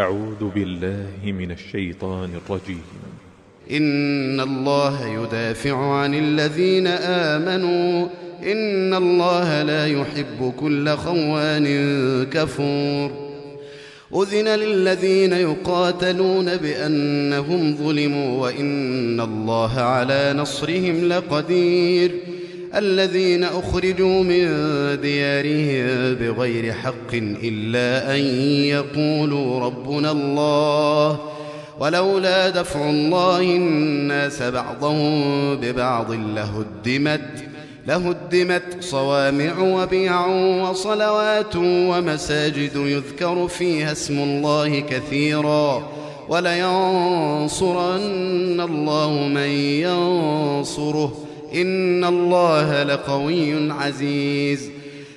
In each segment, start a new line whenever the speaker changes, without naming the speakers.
أعوذ بالله من الشيطان الرجيم إن الله يدافع عن الذين آمنوا إن الله لا يحب كل خوان كفور أذن للذين يقاتلون بأنهم ظلموا وإن الله على نصرهم لقدير الذين أخرجوا من ديارهم بغير حق إلا أن يقولوا ربنا الله ولولا دفع الله الناس بعضهم ببعض لهدمت لهدمت صوامع وبيع وصلوات ومساجد يذكر فيها اسم الله كثيرا ولينصرن الله من ينصره إن الله لقوي عزيز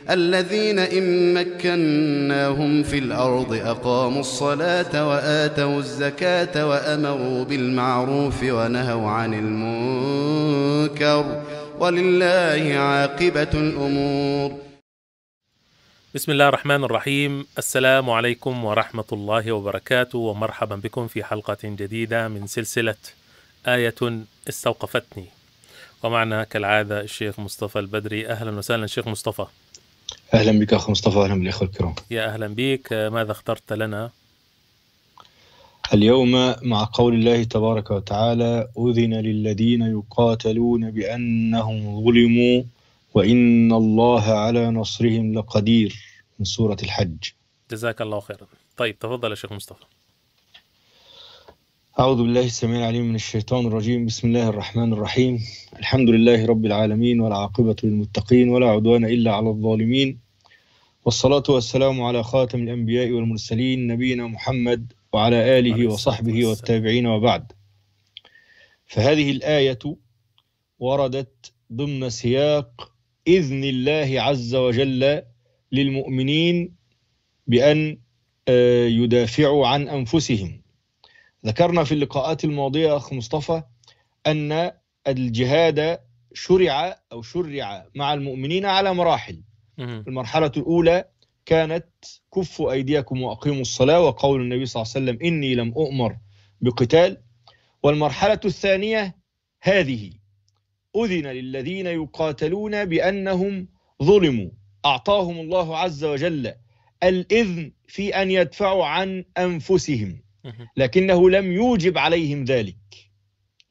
الذين إن مكناهم في الأرض أقاموا الصلاة وآتوا الزكاة وأمروا بالمعروف ونهوا عن المنكر ولله عاقبة الأمور
بسم الله الرحمن الرحيم السلام عليكم ورحمة الله وبركاته ومرحبا بكم في حلقة جديدة من سلسلة آية استوقفتني ومعنا كالعادة الشيخ مصطفى البدري أهلا وسهلا شيخ مصطفى
أهلا بك أخ مصطفى أهلا بالإخوة الكرام
يا أهلا بك ماذا اخترت لنا
اليوم مع قول الله تبارك وتعالى أذن للذين يقاتلون بأنهم ظلموا وإن الله على نصرهم لقدير من سورة الحج
جزاك الله خيرا طيب تفضل يا شيخ مصطفى
أعوذ بالله السميع العليم من الشيطان الرجيم بسم الله الرحمن الرحيم الحمد لله رب العالمين والعاقبة للمتقين ولا عدوان إلا على الظالمين والصلاة والسلام على خاتم الأنبياء والمرسلين نبينا محمد وعلى آله وصحبه والتابعين وبعد فهذه الآية وردت ضمن سياق إذن الله عز وجل للمؤمنين بأن آه، يدافعوا عن أنفسهم ذكرنا في اللقاءات الماضية أخ مصطفى أن الجهاد شرع أو شرع مع المؤمنين على مراحل المرحلة الأولى كانت كفوا أيديكم وأقيموا الصلاة وقول النبي صلى الله عليه وسلم إني لم أؤمر بقتال والمرحلة الثانية هذه أذن للذين يقاتلون بأنهم ظلموا أعطاهم الله عز وجل الإذن في أن يدفعوا عن أنفسهم لكنه لم يوجب عليهم ذلك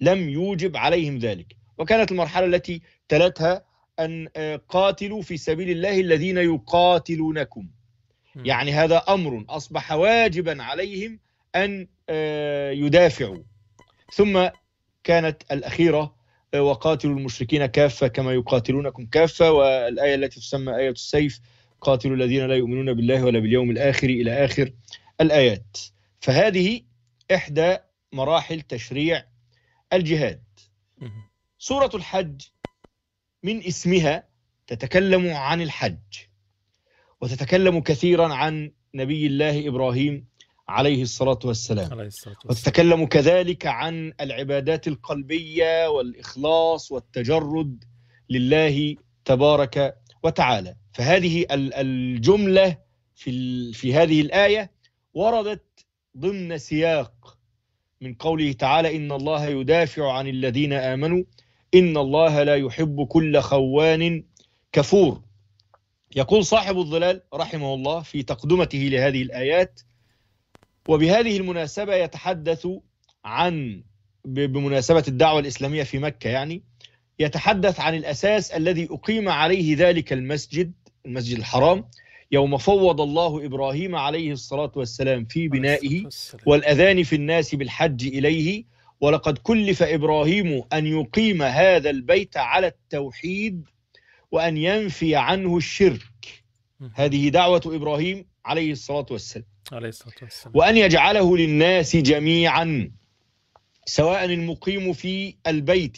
لم يوجب عليهم ذلك وكانت المرحلة التي تلتها أن آه، قاتلوا في سبيل الله الذين يقاتلونكم يعني هذا أمر أصبح واجبا عليهم أن آه، يدافعوا ثم كانت الأخيرة آه، وقاتلوا المشركين كافة كما يقاتلونكم كافة والآية التي تسمى آية السيف قاتلوا الذين لا يؤمنون بالله ولا باليوم الآخر إلى آخر الآيات فهذه إحدى مراحل تشريع الجهاد سورة الحج من اسمها تتكلم عن الحج وتتكلم كثيرا عن نبي الله إبراهيم عليه الصلاة والسلام عليه الصلاة والسلام. وتتكلم كذلك عن العبادات القلبية والإخلاص والتجرد لله تبارك وتعالى فهذه الجملة في, في هذه الآية وردت ضمن سياق من قوله تعالى إن الله يدافع عن الذين آمنوا إن الله لا يحب كل خوان كفور يقول صاحب الظلال رحمه الله في تقدمته لهذه الآيات وبهذه المناسبة يتحدث عن بمناسبة الدعوة الإسلامية في مكة يعني يتحدث عن الأساس الذي أقيم عليه ذلك المسجد المسجد الحرام يوم فوض الله إبراهيم عليه الصلاة والسلام في بنائه والأذان في الناس بالحج إليه ولقد كلف إبراهيم أن يقيم هذا البيت على التوحيد وأن ينفي عنه الشرك هذه دعوة إبراهيم عليه الصلاة والسلام عليه الصلاة والسلام وأن يجعله للناس جميعا سواء المقيم في البيت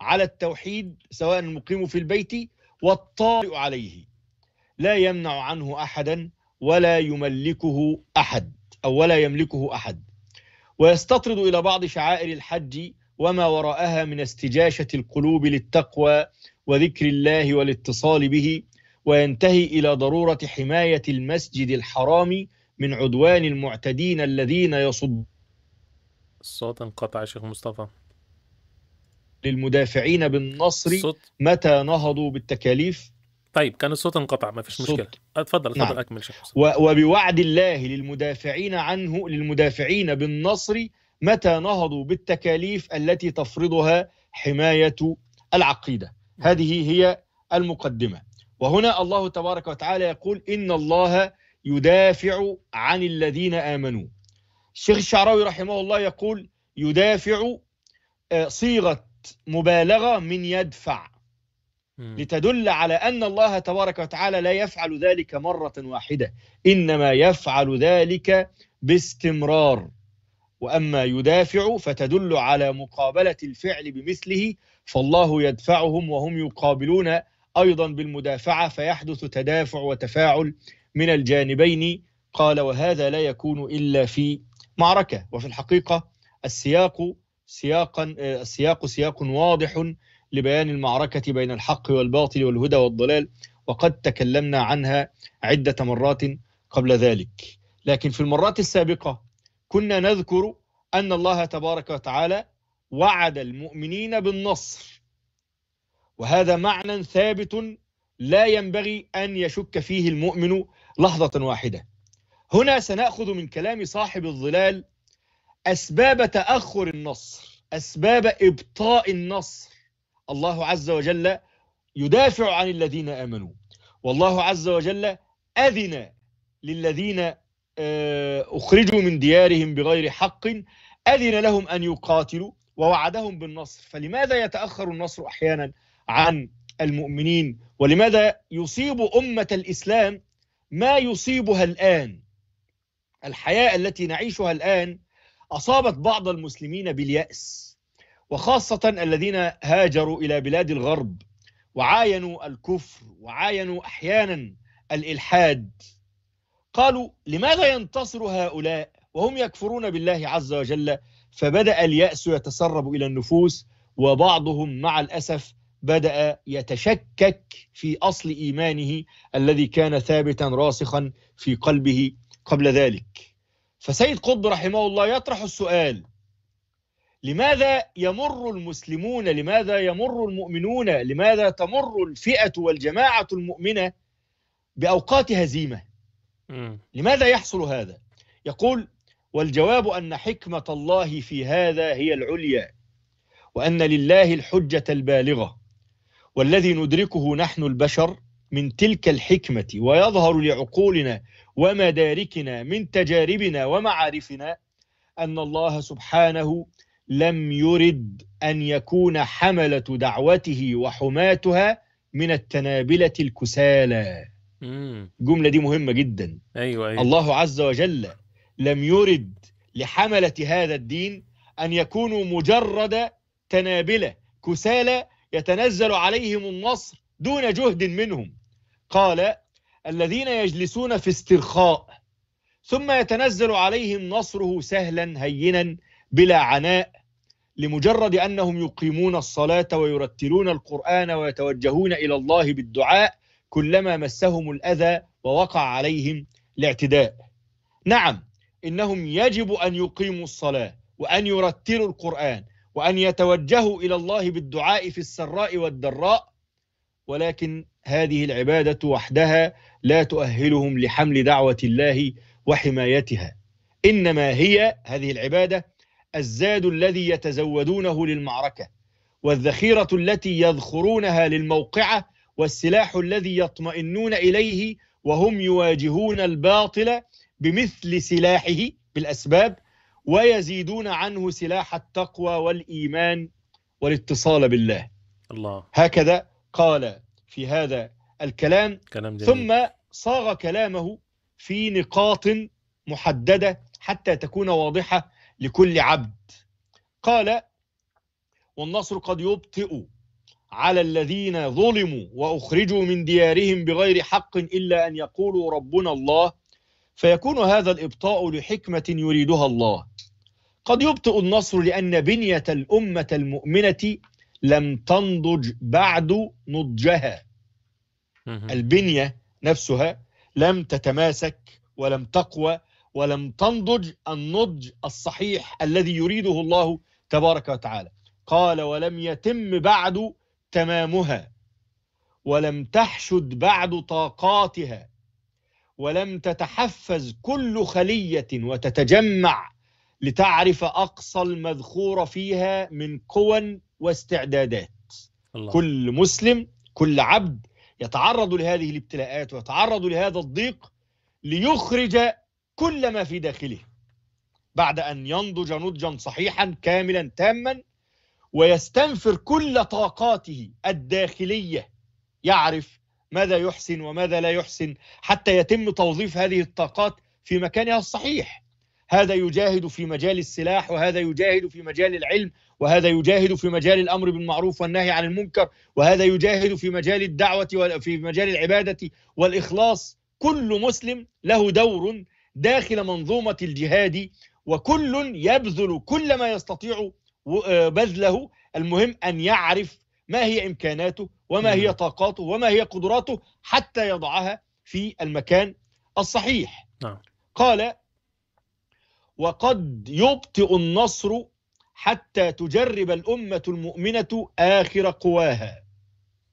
على التوحيد سواء المقيم في البيت والطارئ عليه لا يمنع عنه أحدا ولا يملكه أحد أو ولا يملكه أحد ويستطرد إلى بعض شعائر الحج وما وراءها من استجاشة القلوب للتقوى وذكر الله والاتصال به وينتهي إلى ضرورة حماية المسجد الحرام من عدوان المعتدين الذين يصد الصوت انقطع يا شيخ مصطفى للمدافعين بالنصر متى نهضوا بالتكاليف طيب كان الصوت انقطع ما فيش مشكله اتفضل اتفضل نعم. اكمل شيخ وبوعد الله للمدافعين عنه للمدافعين بالنصر متى نهضوا بالتكاليف التي تفرضها حمايه العقيده نعم. هذه هي المقدمه وهنا الله تبارك وتعالى يقول ان الله يدافع عن الذين امنوا الشيخ الشعراوي رحمه الله يقول يدافع آه، صيغه مبالغه من يدفع لتدل على أن الله تبارك وتعالى لا يفعل ذلك مرة واحدة إنما يفعل ذلك باستمرار وأما يدافع فتدل على مقابلة الفعل بمثله فالله يدفعهم وهم يقابلون أيضا بالمدافعة فيحدث تدافع وتفاعل من الجانبين قال وهذا لا يكون إلا في معركة وفي الحقيقة السياق سياقا آه، السياق سياق واضح لبيان المعركة بين الحق والباطل والهدى والضلال وقد تكلمنا عنها عدة مرات قبل ذلك لكن في المرات السابقة كنا نذكر أن الله تبارك وتعالى وعد المؤمنين بالنصر وهذا معنى ثابت لا ينبغي أن يشك فيه المؤمن لحظة واحدة هنا سنأخذ من كلام صاحب الظلال أسباب تأخر النصر أسباب إبطاء النصر الله عز وجل يدافع عن الذين امنوا والله عز وجل اذن للذين آه، اخرجوا من ديارهم بغير حق اذن لهم ان يقاتلوا ووعدهم بالنصر فلماذا يتاخر النصر احيانا عن المؤمنين ولماذا يصيب امه الاسلام ما يصيبها الان الحياه التي نعيشها الان اصابت بعض المسلمين بالياس وخاصة الذين هاجروا إلى بلاد الغرب وعاينوا الكفر وعاينوا أحيانا الإلحاد قالوا لماذا ينتصر هؤلاء وهم يكفرون بالله عز وجل فبدأ اليأس يتسرب إلى النفوس وبعضهم مع الأسف بدأ يتشكك في أصل إيمانه الذي كان ثابتا راسخا في قلبه قبل ذلك فسيد قطب رحمه الله يطرح السؤال لماذا يمر المسلمون لماذا يمر المؤمنون لماذا تمر الفئه والجماعه المؤمنه باوقات هزيمه لماذا يحصل هذا يقول والجواب ان حكمه الله في هذا هي العليا وان لله الحجه البالغه والذي ندركه نحن البشر من تلك الحكمه ويظهر لعقولنا ومداركنا من تجاربنا ومعارفنا ان الله سبحانه لم يرد أن يكون حملة دعوته وحماتها من التنابلة الكسالى الجملة دي مهمة جدا أيوة أيوة. الله عز وجل لم يرد لحملة هذا الدين أن يكونوا مجرد تنابلة كسالى يتنزل عليهم النصر دون جهد منهم قال الذين يجلسون في استرخاء ثم يتنزل عليهم نصره سهلا هينا بلا عناء لمجرد انهم يقيمون الصلاه ويرتلون القران ويتوجهون الى الله بالدعاء كلما مسهم الاذى ووقع عليهم الاعتداء. نعم انهم يجب ان يقيموا الصلاه وان يرتلوا القران وان يتوجهوا الى الله بالدعاء في السراء والضراء ولكن هذه العباده وحدها لا تؤهلهم لحمل دعوه الله وحمايتها انما هي هذه العباده الزاد الذي يتزودونه للمعركة والذخيرة التي يذخرونها للموقعة والسلاح الذي يطمئنون إليه وهم يواجهون الباطل بمثل سلاحه بالأسباب ويزيدون عنه سلاح التقوى والإيمان والاتصال بالله الله هكذا قال في هذا الكلام كلام جميل. ثم صاغ كلامه في نقاط محددة حتى تكون واضحة لكل عبد قال والنصر قد يبطئ على الذين ظلموا واخرجوا من ديارهم بغير حق الا ان يقولوا ربنا الله فيكون هذا الابطاء لحكمه يريدها الله قد يبطئ النصر لان بنيه الامه المؤمنه لم تنضج بعد نضجها البنيه نفسها لم تتماسك ولم تقوى ولم تنضج النضج الصحيح الذي يريده الله تبارك وتعالى قال ولم يتم بعد تمامها ولم تحشد بعد طاقاتها ولم تتحفز كل خليه وتتجمع لتعرف اقصى المذخور فيها من قوى واستعدادات الله. كل مسلم كل عبد يتعرض لهذه الابتلاءات ويتعرض لهذا الضيق ليخرج كل ما في داخله بعد أن ينضج نضجا صحيحا كاملا تاما ويستنفر كل طاقاته الداخلية يعرف ماذا يحسن وماذا لا يحسن حتى يتم توظيف هذه الطاقات في مكانها الصحيح هذا يجاهد في مجال السلاح وهذا يجاهد في مجال العلم وهذا يجاهد في مجال الامر بالمعروف والنهي عن المنكر وهذا يجاهد في مجال الدعوه وفي مجال العباده والاخلاص كل مسلم له دور داخل منظومة الجهاد وكل يبذل كل ما يستطيع آه، بذله المهم أن يعرف ما هي إمكاناته وما هي نعم. طاقاته وما هي قدراته حتى يضعها في المكان الصحيح نعم. قال وقد يبطئ النصر حتى تجرب الأمة المؤمنة آخر قواها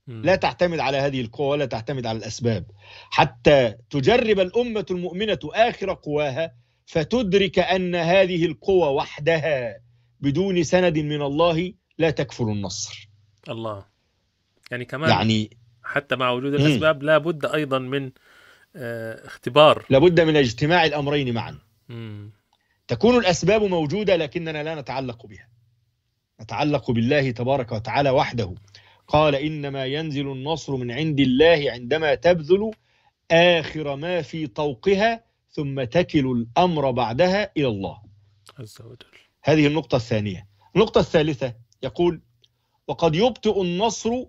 لا تعتمد على هذه القوى ولا تعتمد على الأسباب حتى تجرب الأمة المؤمنة آخر قواها فتدرك أن هذه القوى وحدها بدون سند من الله لا تكفل النصر
الله يعني كمان يعني حتى مع وجود الأسباب لا بد أيضا من
آه، اختبار لابد من اجتماع الأمرين معا مم. تكون الأسباب موجودة لكننا لا نتعلق بها نتعلق بالله تبارك وتعالى وحده قال إنما ينزل النصر من عند الله عندما تبذل آخر ما في طوقها ثم تكل الأمر بعدها إلى الله عز وجل هذه النقطة الثانية النقطة الثالثة يقول وقد يبطئ النصر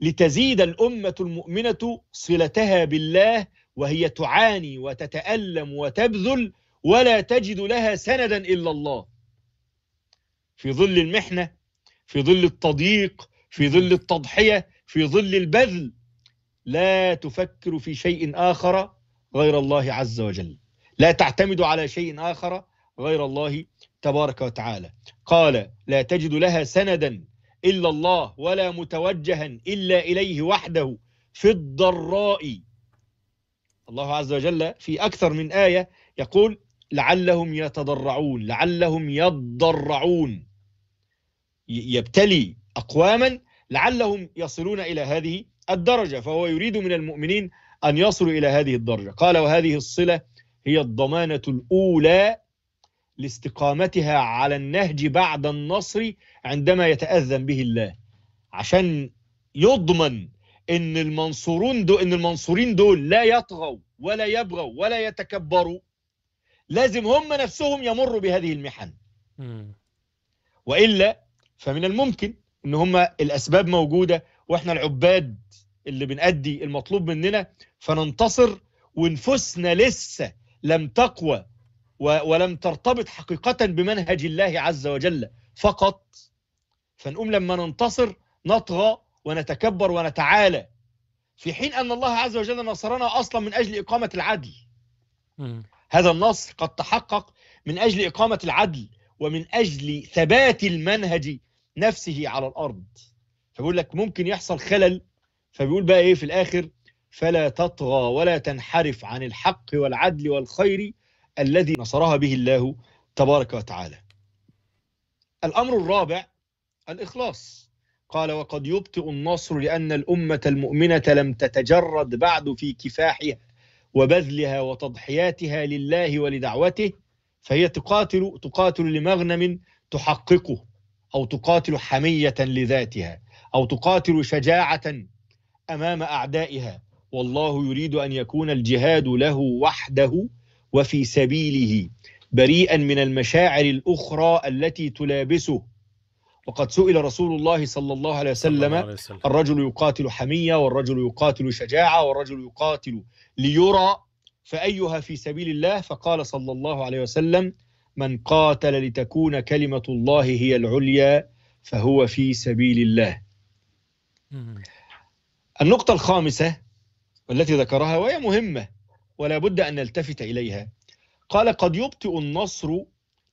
لتزيد الأمة المؤمنة صلتها بالله وهي تعاني وتتألم وتبذل ولا تجد لها سندا إلا الله في ظل المحنة في ظل التضييق في ظل التضحيه في ظل البذل لا تفكر في شيء اخر غير الله عز وجل لا تعتمد على شيء اخر غير الله تبارك وتعالى قال لا تجد لها سندا الا الله ولا متوجها الا اليه وحده في الضراء الله عز وجل في اكثر من ايه يقول لعلهم يتضرعون لعلهم يضرعون يبتلي أقواما لعلهم يصلون إلى هذه الدرجة فهو يريد من المؤمنين أن يصلوا إلى هذه الدرجة قال وهذه الصلة هي الضمانة الأولى لاستقامتها على النهج بعد النصر عندما يتأذن به الله عشان يضمن ان المنصورون دول ان المنصورين دول لا يطغوا ولا يبغوا ولا يتكبروا لازم هم نفسهم يمروا بهذه المحن والا فمن الممكن ان هم الاسباب موجوده واحنا العباد اللي بنأدي المطلوب مننا فننتصر ونفوسنا لسه لم تقوى ولم ترتبط حقيقة بمنهج الله عز وجل فقط فنقوم لما ننتصر نطغى ونتكبر ونتعالى في حين أن الله عز وجل نصرنا أصلا من أجل إقامة العدل هذا النصر قد تحقق من أجل إقامة العدل ومن أجل ثبات المنهج نفسه على الارض فبيقول لك ممكن يحصل خلل فبيقول بقى ايه في الاخر فلا تطغى ولا تنحرف عن الحق والعدل والخير الذي نصرها به الله تبارك وتعالى الامر الرابع الاخلاص قال وقد يبطئ النصر لان الامه المؤمنه لم تتجرد بعد في كفاحها وبذلها وتضحياتها لله ولدعوته فهي تقاتل تقاتل لمغنم تحققه أو تقاتل حمية لذاتها أو تقاتل شجاعة أمام أعدائها والله يريد أن يكون الجهاد له وحده وفي سبيله بريئا من المشاعر الأخرى التي تلابسه وقد سئل رسول الله صلى الله عليه وسلم الرجل يقاتل حمية والرجل يقاتل شجاعة والرجل يقاتل ليرى فأيها في سبيل الله فقال صلى الله عليه وسلم من قاتل لتكون كلمه الله هي العليا فهو في سبيل الله النقطه الخامسه والتي ذكرها وهي مهمه ولا بد ان نلتفت اليها قال قد يبطئ النصر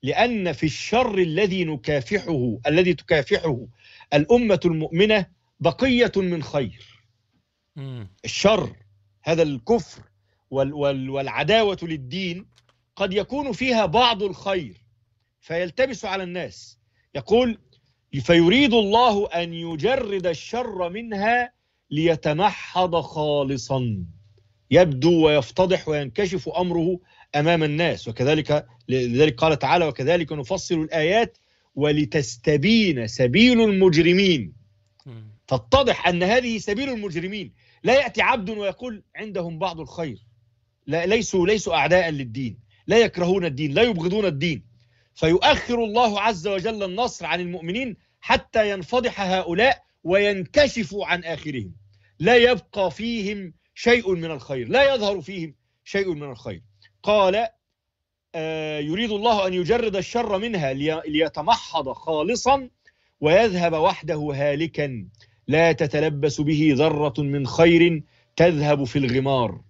لأن في الشر الذي نكافحه الذي تكافحه الأمة المؤمنة بقية من خير الشر هذا الكفر والعداوة للدين قد يكون فيها بعض الخير فيلتبس على الناس يقول فيريد الله أن يجرد الشر منها ليتمحض خالصا يبدو ويفتضح وينكشف أمره أمام الناس وكذلك لذلك قال تعالى وكذلك نفصل الآيات ولتستبين سبيل المجرمين تتضح أن هذه سبيل المجرمين لا يأتي عبد ويقول عندهم بعض الخير لا ليسوا ليسوا أعداء للدين لا يكرهون الدين لا يبغضون الدين فيؤخر الله عز وجل النصر عن المؤمنين حتى ينفضح هؤلاء وينكشفوا عن آخرهم لا يبقى فيهم شيء من الخير لا يظهر فيهم شيء من الخير قال آه يريد الله أن يجرد الشر منها ليتمحض خالصا ويذهب وحده هالكا لا تتلبس به ذرة من خير تذهب في الغمار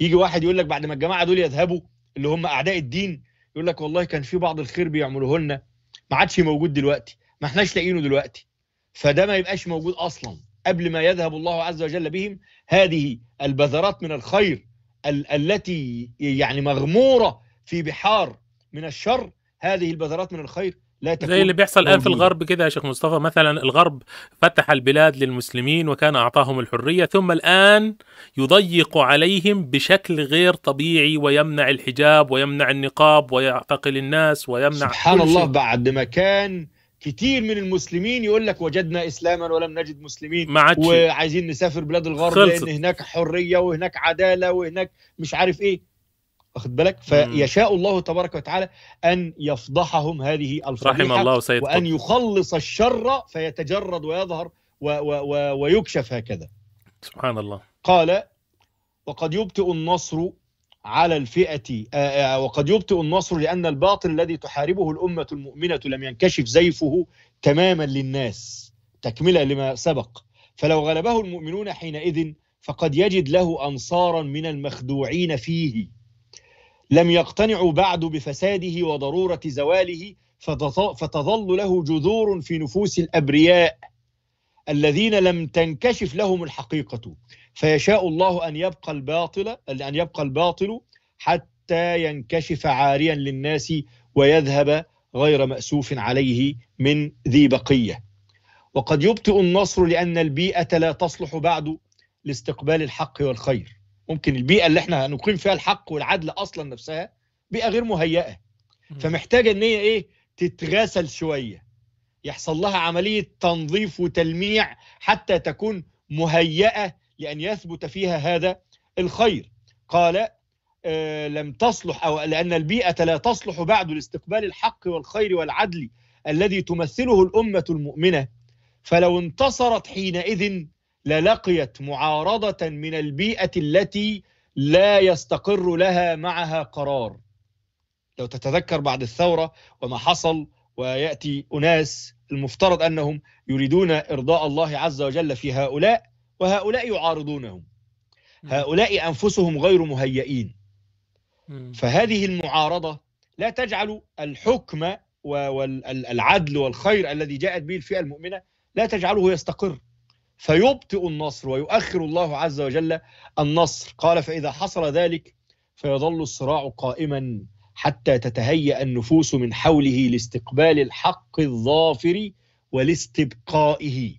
يجي واحد يقول لك بعد ما الجماعة دول يذهبوا اللي هم اعداء الدين يقول لك والله كان في بعض الخير بيعملوه لنا ما عادش موجود دلوقتي ما احناش لاقيينه دلوقتي فده ما يبقاش موجود اصلا قبل ما يذهب الله عز وجل بهم هذه البذرات من الخير التي يعني مغموره في بحار من الشر هذه البذرات من الخير لا تكون زي اللي بيحصل الان آه في الغرب
كده يا شيخ مصطفى مثلا الغرب فتح البلاد للمسلمين وكان اعطاهم الحريه ثم الان يضيق عليهم بشكل غير طبيعي ويمنع الحجاب ويمنع النقاب ويعتقل الناس ويمنع سبحان الله شيء.
بعد ما كان كتير من المسلمين يقول لك وجدنا اسلاما ولم نجد مسلمين ما وعايزين نسافر بلاد الغرب خلصت. لان هناك حريه وهناك عداله وهناك مش عارف ايه واخد بالك فيشاء الله تبارك وتعالى ان يفضحهم هذه الفضيحه رحم الله سيد وان يخلص الشر فيتجرد ويظهر و و و ويكشف هكذا سبحان الله قال وقد يبطئ النصر على الفئة آه، آه، وقد يبطئ النصر لأن الباطل الذي تحاربه الأمة المؤمنة لم ينكشف زيفه تماما للناس تكملة لما سبق فلو غلبه المؤمنون حينئذ فقد يجد له أنصارا من المخدوعين فيه لم يقتنعوا بعد بفساده وضروره زواله فتظل له جذور في نفوس الابرياء الذين لم تنكشف لهم الحقيقه فيشاء الله ان يبقى الباطل ان يبقى الباطل حتى ينكشف عاريا للناس ويذهب غير ماسوف عليه من ذي بقيه وقد يبطئ النصر لان البيئه لا تصلح بعد لاستقبال الحق والخير ممكن البيئه اللي احنا هنقيم فيها الحق والعدل اصلا نفسها بيئه غير مهيئه فمحتاجه ان هي ايه تتغسل شويه يحصل لها عمليه تنظيف وتلميع حتى تكون مهيئه لان يثبت فيها هذا الخير قال آه لم تصلح او لان البيئه لا تصلح بعد لاستقبال الحق والخير والعدل الذي تمثله الامه المؤمنه فلو انتصرت حينئذ للقيت معارضة من البيئة التي لا يستقر لها معها قرار لو تتذكر بعد الثورة وما حصل ويأتي أناس المفترض أنهم يريدون إرضاء الله عز وجل في هؤلاء وهؤلاء يعارضونهم هؤلاء أنفسهم غير مهيئين فهذه المعارضة لا تجعل الحكم والعدل والخير الذي جاءت به الفئة المؤمنة لا تجعله يستقر فيبطئ النصر ويؤخر الله عز وجل النصر قال فإذا حصل ذلك فيظل الصراع قائما حتى تتهيأ النفوس من حوله لاستقبال الحق الظافر ولاستبقائه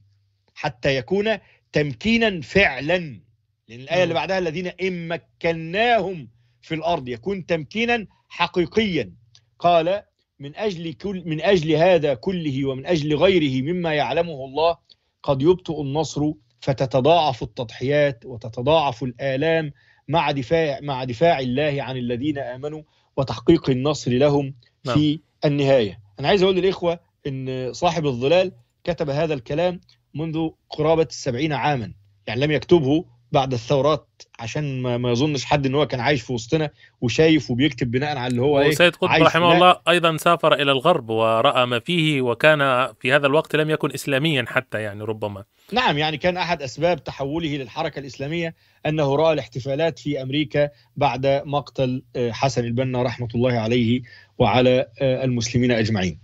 حتى يكون تمكينا فعلا لأن الآية اللي بعدها الذين إن مكناهم في الأرض يكون تمكينا حقيقيا قال من أجل, كل من أجل هذا كله ومن أجل غيره مما يعلمه الله قد يبطئ النصر فتتضاعف التضحيات وتتضاعف الآلام مع دفاع مع دفاع الله عن الذين آمنوا وتحقيق النصر لهم في نعم. النهاية أنا عايز أقول للإخوة أن صاحب الظلال كتب هذا الكلام منذ قرابة السبعين عاما يعني لم يكتبه بعد الثورات عشان ما, ما يظنش حد ان هو كان عايش في وسطنا وشايف وبيكتب بناء على اللي هو ايه سيد قطب رحمه الله
ايضا سافر الى الغرب وراى ما فيه وكان في هذا الوقت لم يكن اسلاميا حتى يعني ربما
نعم يعني كان احد اسباب تحوله للحركه الاسلاميه انه راى الاحتفالات في امريكا بعد مقتل آه، حسن البنا رحمه الله عليه وعلى آه، المسلمين اجمعين.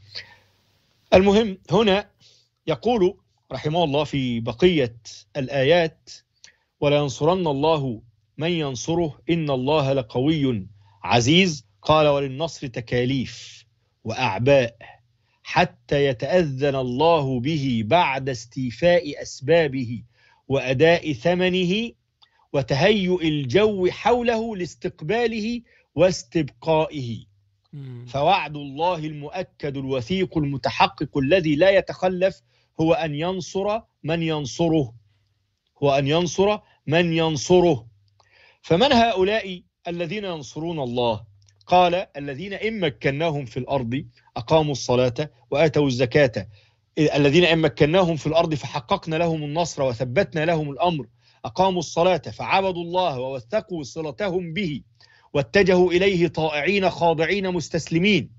المهم هنا يقول رحمه الله في بقيه الايات ولينصرن الله من ينصره إن الله لقوي عزيز قال وللنصر تكاليف وأعباء حتى يتأذن الله به بعد استيفاء أسبابه وأداء ثمنه وتهيئ الجو حوله لاستقباله واستبقائه فوعد الله المؤكد الوثيق المتحقق الذي لا يتخلف هو أن ينصر من ينصره هو أن ينصر من ينصره فمن هؤلاء الذين ينصرون الله قال الذين إن مكناهم في الأرض أقاموا الصلاة وآتوا الزكاة الذين إن مكناهم في الأرض فحققنا لهم النصر وثبتنا لهم الأمر أقاموا الصلاة فعبدوا الله ووثقوا صلتهم به واتجهوا إليه طائعين خاضعين مستسلمين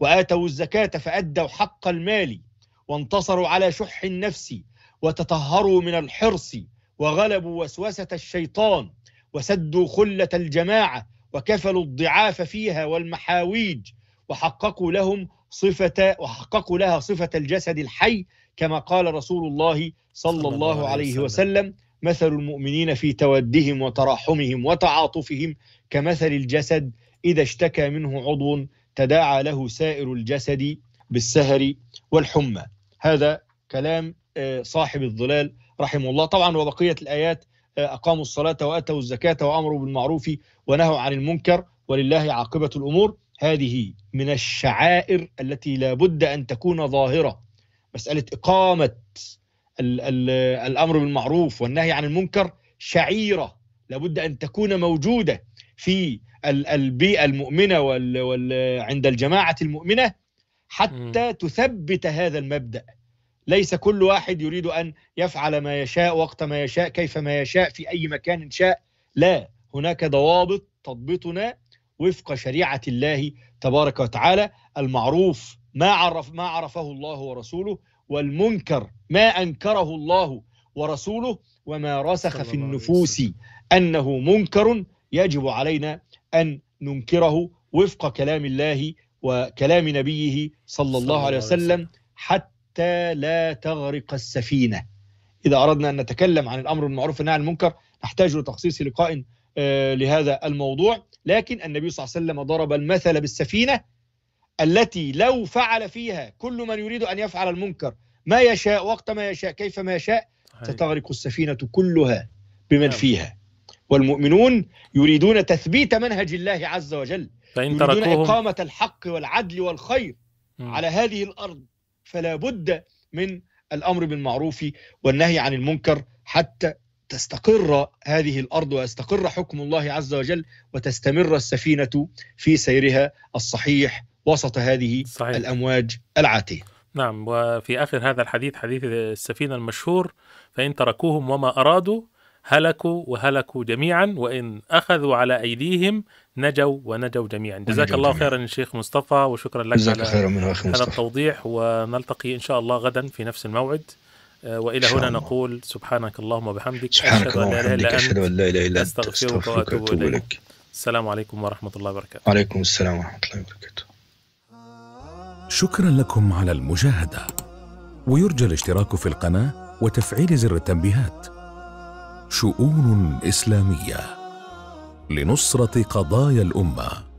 وآتوا الزكاة فأدوا حق المال وانتصروا على شح النفس وتطهروا من الحرص وغلبوا وسوسة الشيطان وسدوا خلة الجماعة وكفلوا الضعاف فيها والمحاويج وحققوا لهم صفة وحققوا لها صفة الجسد الحي كما قال رسول الله صلى الله عليه وسلم مثل المؤمنين في تودهم وتراحمهم وتعاطفهم كمثل الجسد إذا اشتكى منه عضو تداعى له سائر الجسد بالسهر والحمى هذا كلام آه، صاحب الظلال رحمه الله طبعا وبقية الآيات آه، أقاموا الصلاة وأتوا الزكاة وأمروا بالمعروف ونهوا عن المنكر ولله عاقبة الأمور هذه من الشعائر التي لا بد أن تكون ظاهرة مسألة إقامة الـ الـ الأمر بالمعروف والنهي عن المنكر شعيرة لابد أن تكون موجودة في البيئة المؤمنة وال عند الجماعة المؤمنة حتى م. تثبت هذا المبدأ ليس كل واحد يريد أن يفعل ما يشاء وقت ما يشاء كيف ما يشاء في أي مكان شاء لا هناك ضوابط تضبطنا وفق شريعة الله تبارك وتعالى المعروف ما عرف ما عرفه الله ورسوله والمنكر ما أنكره الله ورسوله وما رسخ في النفوس أنه منكر يجب علينا أن ننكره وفق كلام الله وكلام نبيه صلى الله عليه وسلم حتى حتى لا تغرق السفينه اذا اردنا ان نتكلم عن الامر بالمعروف والنهي عن المنكر نحتاج لتخصيص لقاء آه، لهذا الموضوع لكن النبي صلى الله عليه وسلم ضرب المثل بالسفينه التي لو فعل فيها كل من يريد ان يفعل المنكر ما يشاء وقت ما يشاء كيف ما يشاء ستغرق السفينه كلها بمن نعم. فيها والمؤمنون يريدون تثبيت منهج الله عز وجل فإن يريدون إقامة الحق والعدل والخير على هذه الأرض فلا بد من الامر بالمعروف والنهي عن المنكر حتى تستقر هذه الارض ويستقر حكم الله عز وجل وتستمر السفينه في سيرها الصحيح وسط هذه صحيح. الامواج العاتيه.
نعم وفي اخر هذا الحديث حديث السفينه المشهور فان تركوهم وما ارادوا هلكوا وهلكوا جميعا وإن أخذوا على أيديهم نجوا ونجوا جميعا جزاك الله جميعا. خيرا الشيخ مصطفى وشكرا لك على, على التوضيح ونلتقي إن شاء الله غدا في نفس الموعد آه، والى هنا نقول سبحانك اللهم وبحمدك سبحانك اللهم وبحمدك اشهد ان لا اله الا انت استغفرك واتوب اليك السلام عليكم ورحمه الله وبركاته وعليكم
السلام ورحمه الله وبركاته
شكرا لكم على المشاهده ويرجى الاشتراك في القناه وتفعيل زر التنبيهات شؤون اسلاميه لنصره قضايا الامه